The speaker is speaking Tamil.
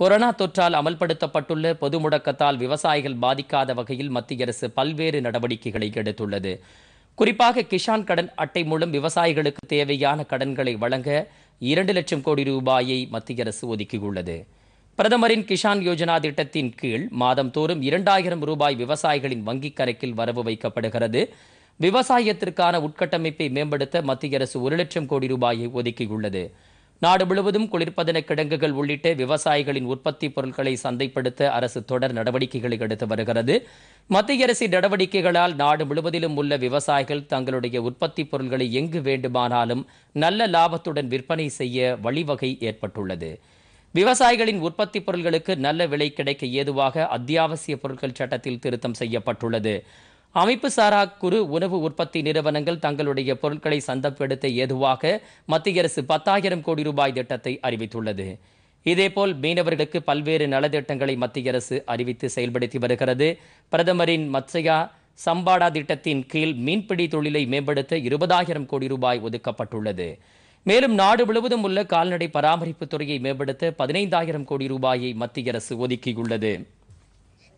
கொரோனா தொற்றால் அமல்படுத்தப்பட்டுள்ள பொது முடக்கத்தால் விவசாயிகள் பாதிக்காத வகையில் மத்திய அரசு பல்வேறு நடவடிக்கைகளை எடுத்துள்ளது குறிப்பாக கிஷான் கடன் அட்டை மூலம் விவசாயிகளுக்கு தேவையான கடன்களை வழங்க இரண்டு லட்சம் கோடி ரூபாயை மத்திய அரசு ஒதுக்கியுள்ளது பிரதமரின் கிஷான் யோஜனா திட்டத்தின் கீழ் தோறும் இரண்டாயிரம் ரூபாய் விவசாயிகளின் வங்கிக் கணக்கில் வரவு வைக்கப்படுகிறது விவசாயத்திற்கான உட்கட்டமைப்பை மேம்படுத்த மத்திய அரசு ஒரு லட்சம் கோடி ரூபாயை ஒதுக்கியுள்ளது நாடு முழுவதும் குளிர்பதன கிடங்குகள் உள்ளிட்ட விவசாயிகளின் உற்பத்தி பொருட்களை சந்தைப்படுத்த அரசு தொடர் நடவடிக்கைகளை எடுத்து வருகிறது மத்திய அரசின் நடவடிக்கைகளால் நாடு முழுவதிலும் உள்ள விவசாயிகள் தங்களுடைய உற்பத்தி பொருட்களை எங்கு வேண்டுமானாலும் நல்ல லாபத்துடன் விற்பனை செய்ய வழிவகை ஏற்பட்டுள்ளது விவசாயிகளின் உற்பத்தி பொருட்களுக்கு நல்ல விலை கிடைக்க ஏதுவாக அத்தியாவசிய பொருட்கள் சட்டத்தில் திருத்தம் செய்யப்பட்டுள்ளது அமைப்பு சாரா குறு உணவு உற்பத்தி நிறுவனங்கள் தங்களுடைய பொருட்களை சந்தப்படுத்த ஏதுவாக மத்திய அரசு பத்தாயிரம் கோடி ரூபாய் திட்டத்தை அறிவித்துள்ளது இதேபோல் மீனவர்களுக்கு பல்வேறு நலத்திட்டங்களை மத்திய அரசு அறிவித்து செயல்படுத்தி வருகிறது பிரதமரின் மத்ஸ்யா சம்பாடா திட்டத்தின் கீழ் மீன்பிடி தொழிலை மேம்படுத்த இருபதாயிரம் கோடி ரூபாய் ஒதுக்கப்பட்டுள்ளது மேலும் நாடு முழுவதும் உள்ள கால்நடை பராமரிப்பு துறையை மேம்படுத்த பதினைந்தாயிரம் கோடி ரூபாயை மத்திய அரசு ஒதுக்கியுள்ளது